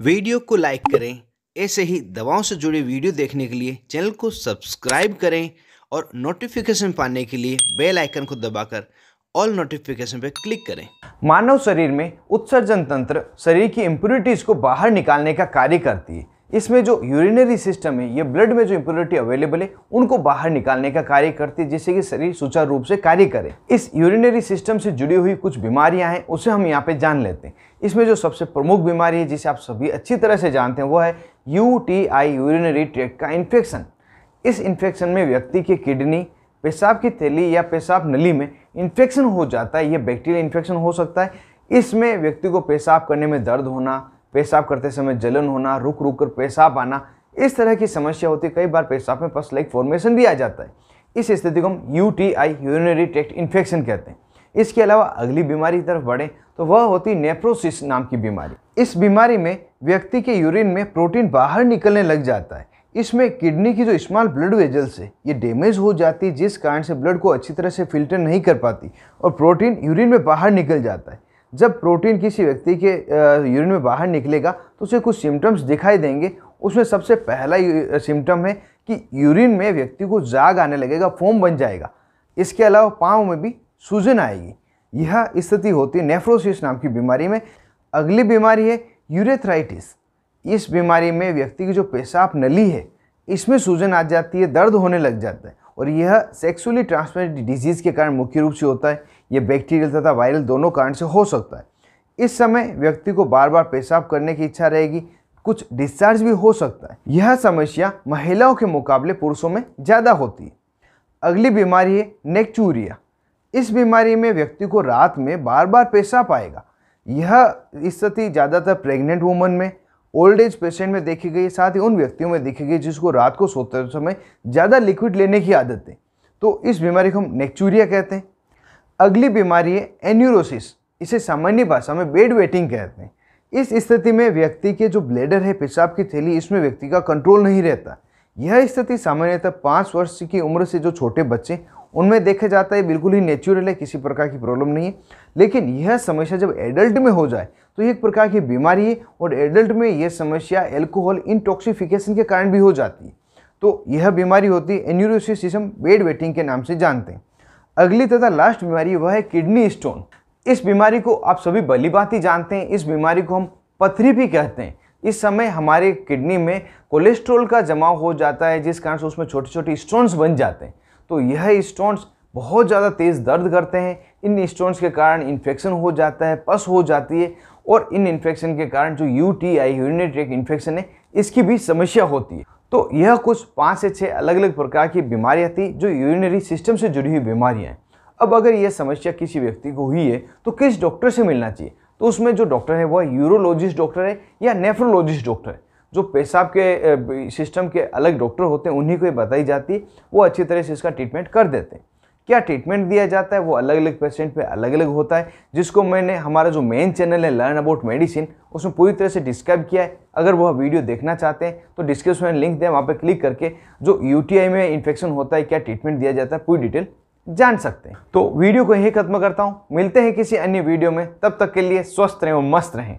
video को like करें ऐसे ही दवाओं से जुड़े वीडियो देखने के लिए चैनल को सब्सक्राइब करें और नोटिफिकेशन पाने के लिए बेल आइकन को दबाकर ऑल नोटिफिकेशन पर क्लिक करें मानव शरीर में उत्सर्जन तंत्र शरीर की इम्प्यूरिटीज को बाहर निकालने का कार्य करती है इसमें जो यूरिनरी सिस्टम है ये ब्लड में जो इम्प्योरिटी अवेलेबल है उनको बाहर निकालने का कार्य करती है जिससे कि शरीर सुचारू रूप से कार्य करे इस यूरिनरी सिस्टम से जुड़ी हुई कुछ बीमारियां हैं उसे हम यहाँ पे जान लेते हैं इसमें जो सबसे प्रमुख बीमारी है जिसे आप सभी अच्छी तरह से जानते हैं वो है U T I urinary track का इन्फेक्शन इस इन्फेक्शन में व्यक्ति की किडनी पेशाब की थैली या पेशाब नली में इन्फेक्शन हो जाता है यह बैक्टीरियल इन्फेक्शन हो सकता है इसमें व्यक्ति को पेशाब करने में दर्द होना पेशाब करते समय जलन होना रुक रुक कर पेशाब आना इस तरह की समस्या होती है कई बार पेशाब में पस लाइक फॉर्मेशन भी आ जाता है इस स्थिति को हम U T I urinary tract infection कहते हैं इसके अलावा अगली बीमारी की तरफ बढ़ें तो वह होती नेप्रोसिस नाम की बीमारी इस बीमारी में व्यक्ति के यूरिन में प्रोटीन बाहर निकलने लग जाता है इसमें किडनी की जो स्मॉल ब्लड वेजल्स है ये डैमेज हो जाती है जिस कारण से ब्लड को अच्छी तरह से फिल्टर नहीं कर पाती और प्रोटीन यूरिन में बाहर निकल जाता है जब प्रोटीन किसी व्यक्ति के यूरिन में बाहर निकलेगा तो उसे कुछ सिम्टम्स दिखाई देंगे उसमें सबसे पहला सिम्टम है कि यूरिन में व्यक्ति को जाग आने लगेगा फोम बन जाएगा इसके अलावा पाँव में भी सूजन आएगी यह स्थिति होती है नेफ्रोसिस नाम की बीमारी में अगली बीमारी है यूरेथराइटिस इस बीमारी में व्यक्ति की जो पेशाब नली है इसमें सूजन आ जाती है दर्द होने लग जाता है और यह सेक्सुअली ट्रांसमिटेड डिजीज़ के कारण मुख्य रूप से होता है ये बैक्टीरियल तथा वायरल दोनों कारण से हो सकता है इस समय व्यक्ति को बार बार पेशाब करने की इच्छा रहेगी कुछ डिस्चार्ज भी हो सकता है यह समस्या महिलाओं के मुकाबले पुरुषों में ज़्यादा होती है अगली बीमारी है नेक्चूरिया इस बीमारी में व्यक्ति को रात में बार बार पेशाब आएगा यह स्थिति ज़्यादातर प्रेग्नेंट वुमन में ओल्ड एज पेशेंट में देखी गई साथ ही उन व्यक्तियों में देखी गई जिसको रात को सोते समय ज़्यादा लिक्विड लेने की आदत है तो इस बीमारी को हम नेक्चूरिया कहते हैं अगली बीमारी है एन्यूरोसिस इसे सामान्य भाषा में बेड वेटिंग कहते हैं इस स्थिति में व्यक्ति के जो ब्लेडर है पेशाब की थैली इसमें व्यक्ति का कंट्रोल नहीं रहता यह स्थिति सामान्यतः पाँच वर्ष की उम्र से जो छोटे बच्चे उनमें देखा जाता है बिल्कुल ही नेचुरल है किसी प्रकार की प्रॉब्लम नहीं है लेकिन यह समस्या जब एडल्ट में हो जाए तो एक प्रकार की बीमारी है और एडल्ट में यह समस्या एल्कोहल इंटॉक्सिफिकेशन के कारण भी हो जाती है तो यह बीमारी होती है एन्यूरोसिस जिसे हम वेटिंग के नाम से जानते हैं अगली तथा लास्ट बीमारी वह है किडनी स्टोन इस बीमारी को आप सभी भली बात ही जानते हैं इस बीमारी को हम पथरी भी कहते हैं इस समय हमारे किडनी में कोलेस्ट्रॉल का जमाव हो जाता है जिस कारण से उसमें छोटे छोटे स्टोन्स बन जाते हैं तो यह स्टोन्स बहुत ज़्यादा तेज़ दर्द करते हैं इन स्टोन्स के कारण इन्फेक्शन हो जाता है पस हो जाती है और इन इन्फेक्शन के कारण जो U T I urinary tract infection है इसकी भी समस्या होती है तो यह कुछ पाँच से छः अलग अलग प्रकार की बीमारियाँ थी जो यूरिनरी सिस्टम से जुड़ी हुई बीमारियाँ हैं अब अगर यह समस्या किसी व्यक्ति को हुई है तो किस डॉक्टर से मिलना चाहिए तो उसमें जो डॉक्टर है वह यूरोलॉजिस्ट डॉक्टर है या नेफ्रोलॉजिस्ट डॉक्टर है जो पेशाब के सिस्टम के अलग डॉक्टर होते हैं उन्हीं को ये बताई जाती है वो अच्छी तरह से इसका ट्रीटमेंट कर देते हैं क्या ट्रीटमेंट दिया जाता है वो अलग अलग पेशेंट पे अलग अलग होता है जिसको मैंने हमारा जो मेन चैनल है लर्न अबाउट मेडिसिन उसमें पूरी तरह से डिस्क्राइब किया है अगर वह वीडियो देखना चाहते हैं तो डिस्क्रिप्शन में लिंक दें वहाँ पर क्लिक करके जो यू में इन्फेक्शन होता है क्या ट्रीटमेंट दिया जाता है पूरी डिटेल जान सकते हैं तो वीडियो को यही खत्म करता हूँ मिलते हैं किसी अन्य वीडियो में तब तक के लिए स्वस्थ रहें और मस्त रहें